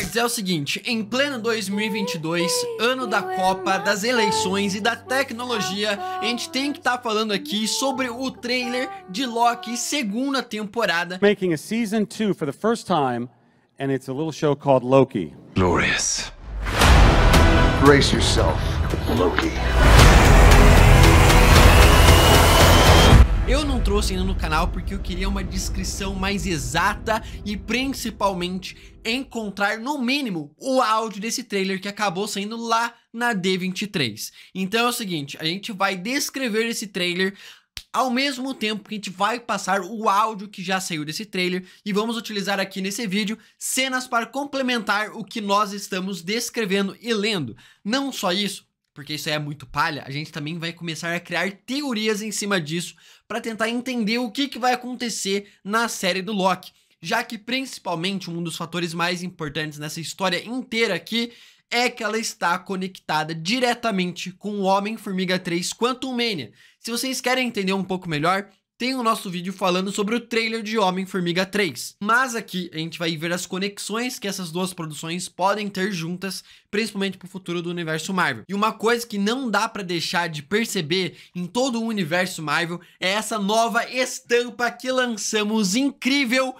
nerds, é o seguinte, em pleno 2022, ano da Copa, das eleições e da tecnologia, a gente tem que estar tá falando aqui sobre o trailer de Loki segunda temporada. Making a season 2 for the first time, and it's a little show called Loki. Glorious. Brace yourself, Loki. Eu não trouxe ainda no canal porque eu queria uma descrição mais exata e principalmente encontrar no mínimo o áudio desse trailer que acabou saindo lá na D23. Então é o seguinte, a gente vai descrever esse trailer ao mesmo tempo que a gente vai passar o áudio que já saiu desse trailer e vamos utilizar aqui nesse vídeo cenas para complementar o que nós estamos descrevendo e lendo. Não só isso, porque isso é muito palha, a gente também vai começar a criar teorias em cima disso para tentar entender o que, que vai acontecer na série do Loki. Já que, principalmente, um dos fatores mais importantes nessa história inteira aqui é que ela está conectada diretamente com o Homem-Formiga 3 Quantum Mania. Se vocês querem entender um pouco melhor, tem o nosso vídeo falando sobre o trailer de Homem-Formiga 3. Mas aqui a gente vai ver as conexões que essas duas produções podem ter juntas, principalmente para o futuro do universo Marvel. E uma coisa que não dá para deixar de perceber em todo o universo Marvel é essa nova estampa que lançamos incrível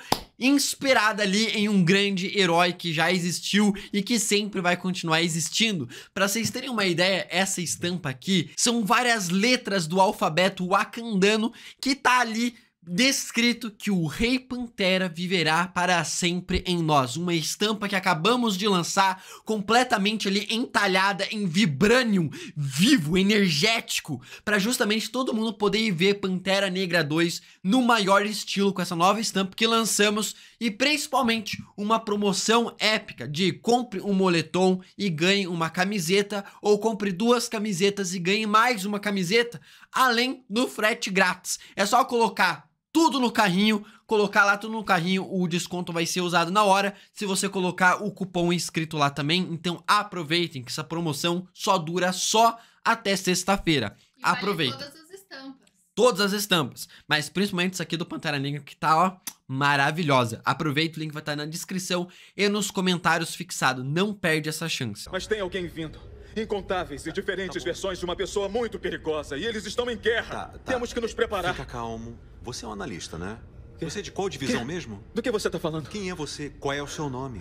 inspirada ali em um grande herói que já existiu e que sempre vai continuar existindo. Para vocês terem uma ideia, essa estampa aqui são várias letras do alfabeto wakandano que tá ali descrito que o Rei Pantera viverá para sempre em nós. Uma estampa que acabamos de lançar, completamente ali entalhada em vibranium, vivo, energético, para justamente todo mundo poder ver Pantera Negra 2 no maior estilo com essa nova estampa que lançamos e principalmente uma promoção épica de compre um moletom e ganhe uma camiseta ou compre duas camisetas e ganhe mais uma camiseta, além do frete grátis. É só colocar tudo no carrinho, colocar lá tudo no carrinho, o desconto vai ser usado na hora, se você colocar o cupom inscrito lá também. Então aproveitem que essa promoção só dura só até sexta-feira. Aproveita todas as estampas. Todas as estampas, mas principalmente isso aqui do Pantera Negra que tá, ó, maravilhosa. Aproveita, o link vai estar tá na descrição e nos comentários fixado. Não perde essa chance. Mas tem alguém vindo. Incontáveis e diferentes tá versões de uma pessoa muito perigosa e eles estão em guerra. Tá, tá. Temos que nos preparar. Fica calmo. Você é um analista, né? Que? Você é de qual divisão que? mesmo? Do que você está falando? Quem é você? Qual é o seu nome?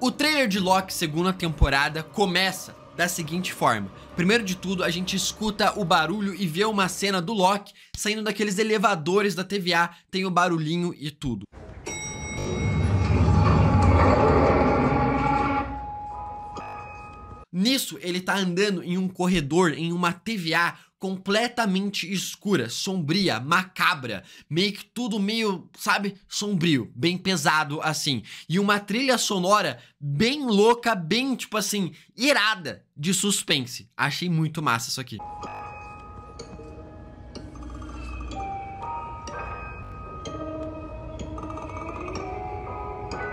O trailer de Loki segunda temporada começa da seguinte forma. Primeiro de tudo, a gente escuta o barulho e vê uma cena do Loki saindo daqueles elevadores da TVA, tem o barulhinho e tudo. Nisso, ele tá andando em um corredor, em uma TVA completamente escura, sombria, macabra, meio que tudo meio, sabe, sombrio, bem pesado assim. E uma trilha sonora bem louca, bem tipo assim, irada de suspense. Achei muito massa isso aqui.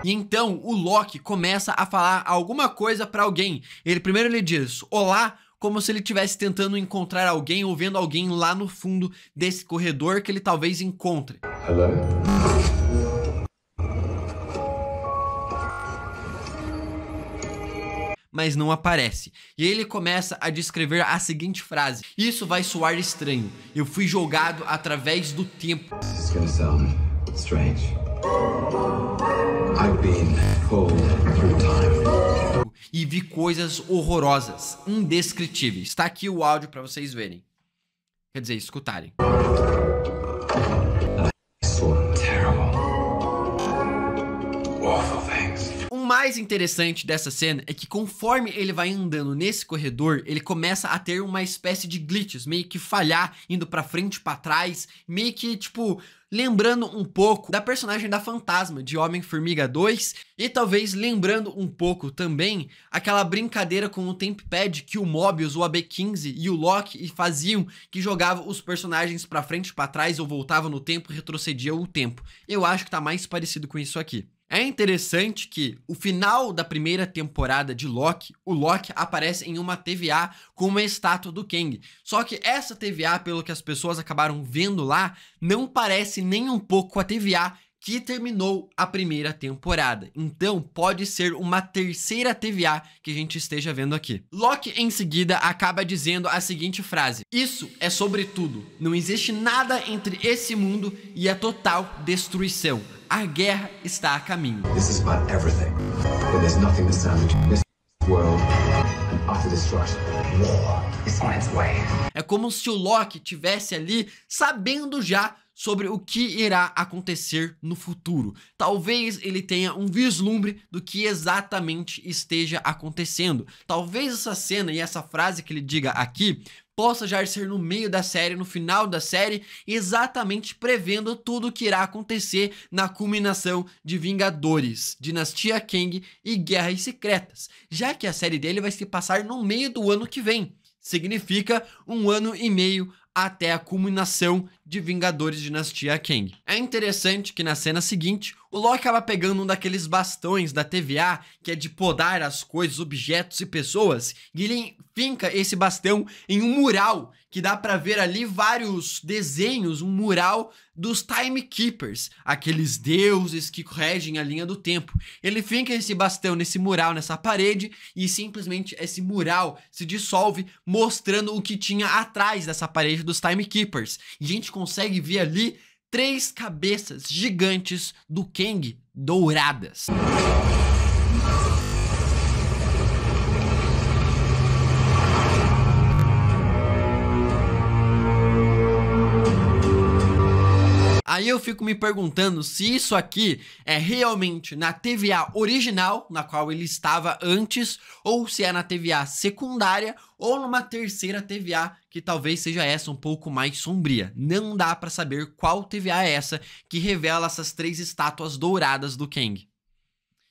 E então o Loki começa a falar alguma coisa para alguém. Ele primeiro lhe diz: "Olá, como se ele estivesse tentando encontrar alguém ou vendo alguém lá no fundo desse corredor que ele talvez encontre. Hello? Mas não aparece. E ele começa a descrever a seguinte frase: Isso vai soar estranho. Eu fui jogado através do tempo. This is gonna sound strange through time. E vi coisas horrorosas, indescritíveis. Está aqui o áudio para vocês verem. Quer dizer, escutarem. mais interessante dessa cena é que conforme ele vai andando nesse corredor, ele começa a ter uma espécie de glitches, meio que falhar, indo para frente, para trás, meio que tipo lembrando um pouco da personagem da Fantasma de Homem-Formiga 2 e talvez lembrando um pouco também aquela brincadeira com o Temp Pad que o Mobius, o AB15 e o Loki faziam, que jogava os personagens para frente, para trás ou voltavam no tempo, retrocediam o tempo. Eu acho que tá mais parecido com isso aqui. É interessante que o final da primeira temporada de Loki, o Loki aparece em uma TVA com uma estátua do Kang. Só que essa TVA, pelo que as pessoas acabaram vendo lá, não parece nem um pouco a TVA que terminou a primeira temporada. Então, pode ser uma terceira TVA que a gente esteja vendo aqui. Locke, em seguida, acaba dizendo a seguinte frase: Isso é sobre tudo. Não existe nada entre esse mundo e a total destruição. A guerra está a caminho. This is about everything. But there's nothing this world destruction. War is on its way. É como se o Loki tivesse ali sabendo já sobre o que irá acontecer no futuro. Talvez ele tenha um vislumbre do que exatamente esteja acontecendo. Talvez essa cena e essa frase que ele diga aqui possa já ser no meio da série, no final da série, exatamente prevendo tudo o que irá acontecer na culminação de Vingadores, Dinastia Kang e Guerras Secretas, já que a série dele vai se passar no meio do ano que vem significa um ano e meio até a culminação de Vingadores Dinastia Kang. É interessante que na cena seguinte, o Loki acaba pegando um daqueles bastões da TVA, que é de podar as coisas, objetos e pessoas, e ele finca esse bastão em um mural que dá para ver ali vários desenhos, um mural dos Timekeepers, aqueles deuses que regem a linha do tempo. Ele fica esse bastão nesse mural, nessa parede, e simplesmente esse mural se dissolve, mostrando o que tinha atrás dessa parede dos Timekeepers. E a gente consegue ver ali três cabeças gigantes do Kang douradas. eu fico me perguntando se isso aqui é realmente na TVA original, na qual ele estava antes, ou se é na TVA secundária ou numa terceira TVA que talvez seja essa um pouco mais sombria. Não dá para saber qual TVA é essa que revela essas três estátuas douradas do Kang.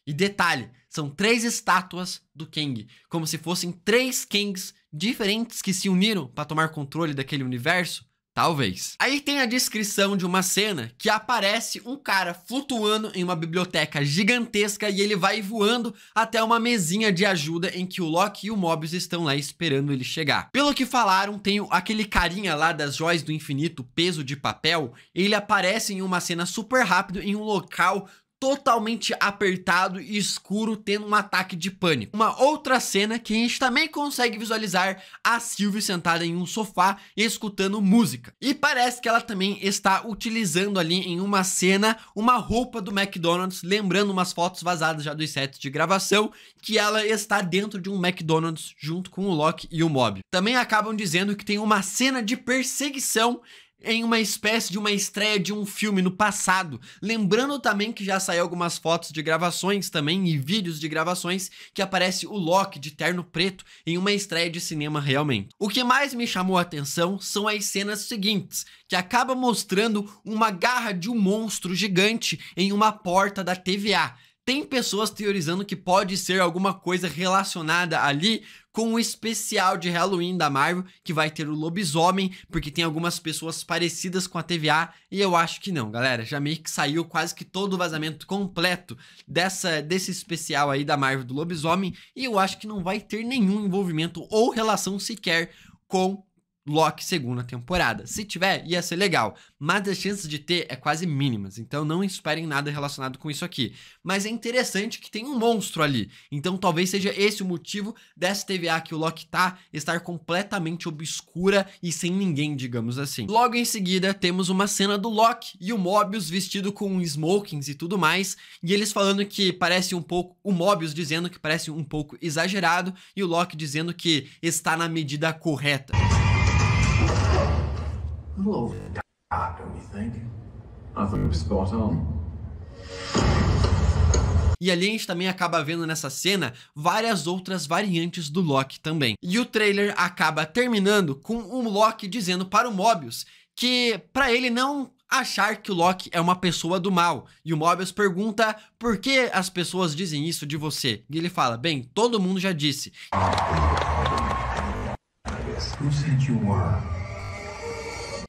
E detalhe, são três estátuas do Kang, como se fossem três Kangs diferentes que se uniram para tomar controle daquele universo Talvez. Aí tem a descrição de uma cena que aparece um cara flutuando em uma biblioteca gigantesca e ele vai voando até uma mesinha de ajuda em que o Loki e o Mobius estão lá esperando ele chegar. Pelo que falaram, tem aquele carinha lá das joias do infinito, peso de papel, ele aparece em uma cena super rápido em um local totalmente apertado e escuro, tendo um ataque de pânico. Uma outra cena que a gente também consegue visualizar a Sylvie sentada em um sofá escutando música. E parece que ela também está utilizando ali em uma cena uma roupa do McDonald's, lembrando umas fotos vazadas já dos sets de gravação, que ela está dentro de um McDonald's junto com o Loki e o Mob. Também acabam dizendo que tem uma cena de perseguição em uma espécie de uma estreia de um filme no passado. Lembrando também que já saiu algumas fotos de gravações também e vídeos de gravações que aparece o Loki de terno preto em uma estreia de cinema realmente. O que mais me chamou a atenção são as cenas seguintes, que acaba mostrando uma garra de um monstro gigante em uma porta da TVA tem pessoas teorizando que pode ser alguma coisa relacionada ali com o especial de Halloween da Marvel, que vai ter o lobisomem, porque tem algumas pessoas parecidas com a TVA, e eu acho que não, galera. Já meio que saiu quase que todo o vazamento completo dessa, desse especial aí da Marvel do lobisomem, e eu acho que não vai ter nenhum envolvimento ou relação sequer com Loki segunda temporada. Se tiver, ia ser legal, mas as chances de ter é quase mínimas, então não esperem nada relacionado com isso aqui. Mas é interessante que tem um monstro ali, então talvez seja esse o motivo dessa TVA que o Loki tá estar completamente obscura e sem ninguém, digamos assim. Logo em seguida, temos uma cena do Loki e o Mobius vestido com smokings e tudo mais, e eles falando que parece um pouco, o Mobius dizendo que parece um pouco exagerado e o Loki dizendo que está na medida correta. A little don't you think? I thought it was spot on. E ali a gente também acaba vendo nessa cena várias outras variantes do Loki também. E o trailer acaba terminando com o Loki dizendo para o Mobius que para ele não achar que o Loki é uma pessoa do mal. E o Mobius pergunta por que as pessoas dizem isso de você. E ele fala: "Bem, todo mundo já disse." Who said you were?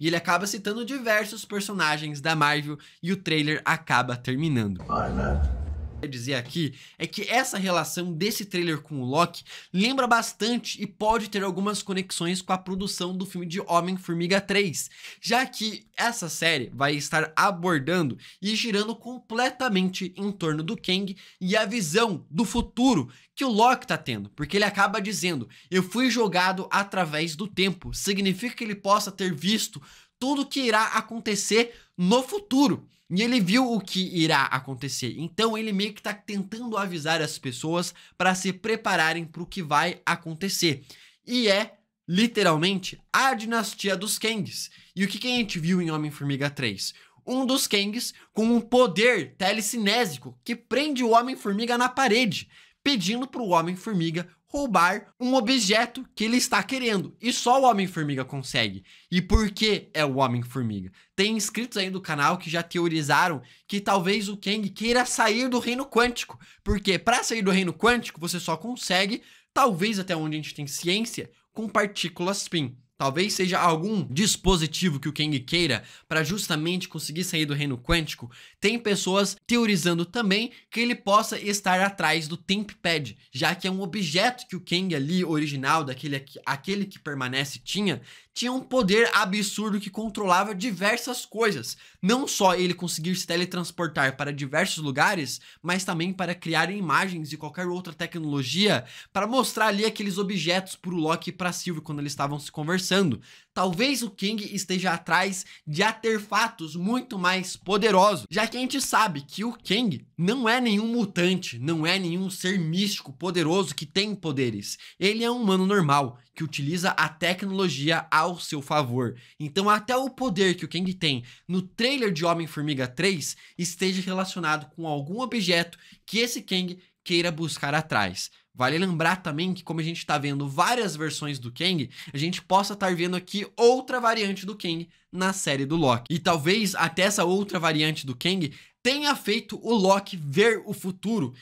E ele acaba citando diversos personagens da Marvel e o trailer acaba terminando. I'm quer dizer aqui é que essa relação desse trailer com o Loki lembra bastante e pode ter algumas conexões com a produção do filme de Homem-Formiga 3, já que essa série vai estar abordando e girando completamente em torno do Kang e a visão do futuro que o Loki tá tendo, porque ele acaba dizendo: "Eu fui jogado através do tempo". Significa que ele possa ter visto tudo que irá acontecer no futuro. E ele viu o que irá acontecer. Então ele meio que está tentando avisar as pessoas para se prepararem para o que vai acontecer. E é literalmente a dinastia dos Kangs. E o que, que a gente viu em Homem-Formiga 3? Um dos Kangs com um poder telecinésico que prende o Homem-Formiga na parede, pedindo para o Homem-Formiga roubar um objeto que ele está querendo. E só o Homem-Formiga consegue. E por que é o Homem-Formiga? Tem inscritos aí do canal que já teorizaram que talvez o Kang queira sair do reino quântico. Porque para sair do reino quântico, você só consegue, talvez até onde a gente tem ciência, com partículas spin. Talvez seja algum dispositivo que o Kang queira para justamente conseguir sair do reino quântico. Tem pessoas teorizando também que ele possa estar atrás do Temp Pad, já que é um objeto que o Kang ali original, daquele aquele que permanece tinha, tinha um poder absurdo que controlava diversas coisas. Não só ele conseguir se teletransportar para diversos lugares, mas também para criar imagens e qualquer outra tecnologia para mostrar ali aqueles objetos para o Loki e para Sylvie quando eles estavam se conversando pensando. Talvez o King esteja atrás de artefatos muito mais poderosos, já que a gente sabe que o King não é nenhum mutante, não é nenhum ser místico poderoso que tem poderes. Ele é um humano normal que utiliza a tecnologia ao seu favor. Então, até o poder que o Kang tem no trailer de Homem-Formiga 3 esteja relacionado com algum objeto que esse Kang queira buscar atrás. Vale lembrar também que, como a gente está vendo várias versões do Kang, a gente possa estar tá vendo aqui outra variante do Kang na série do Loki. E talvez até essa outra variante do Kang tenha feito o Loki ver o futuro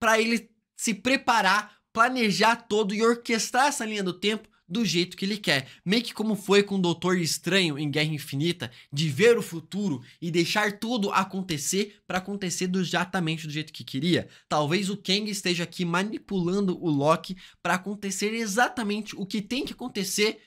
para ele se preparar, planejar todo e orquestrar essa linha do tempo do jeito que ele quer. Meio que como foi com o Doutor Estranho em Guerra Infinita, de ver o futuro e deixar tudo acontecer para acontecer exatamente do jeito que queria. Talvez o Kang esteja aqui manipulando o Loki para acontecer exatamente o que tem que acontecer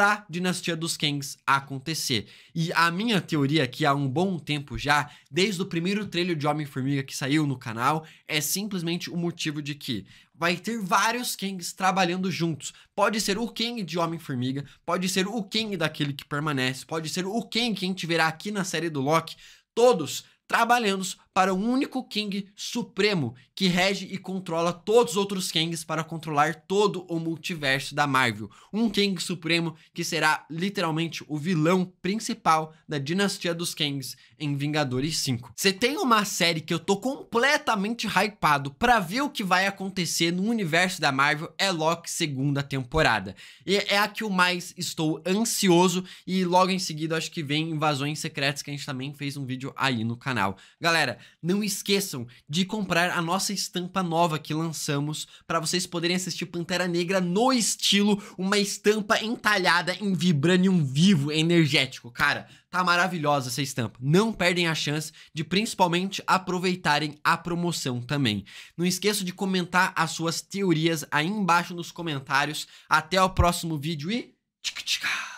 a Dinastia dos Kings acontecer. E a minha teoria, é que há um bom tempo já, desde o primeiro trailer de Homem-Formiga que saiu no canal, é simplesmente o motivo de que vai ter vários Kings trabalhando juntos. Pode ser o King de Homem-Formiga, pode ser o King daquele que permanece, pode ser o King que a gente verá aqui na série do Loki, todos trabalhando para um único King Supremo que rege e controla todos os outros Kangs para controlar todo o multiverso da Marvel. Um King Supremo que será literalmente o vilão principal da dinastia dos Kangs em Vingadores 5. Você tem uma série que eu tô completamente hypado para ver o que vai acontecer no universo da Marvel é Loki segunda temporada. E é a que eu mais estou ansioso e logo em seguida acho que vem Invasões Secretas que a gente também fez um vídeo aí no canal. Galera, não esqueçam de comprar a nossa estampa nova que lançamos para vocês poderem assistir Pantera Negra no estilo, uma estampa entalhada em vibranium vivo, energético. Cara, tá maravilhosa essa estampa. Não perdem a chance de principalmente aproveitarem a promoção também. Não esqueçam de comentar as suas teorias aí embaixo nos comentários. Até o próximo vídeo e tchau, tchau.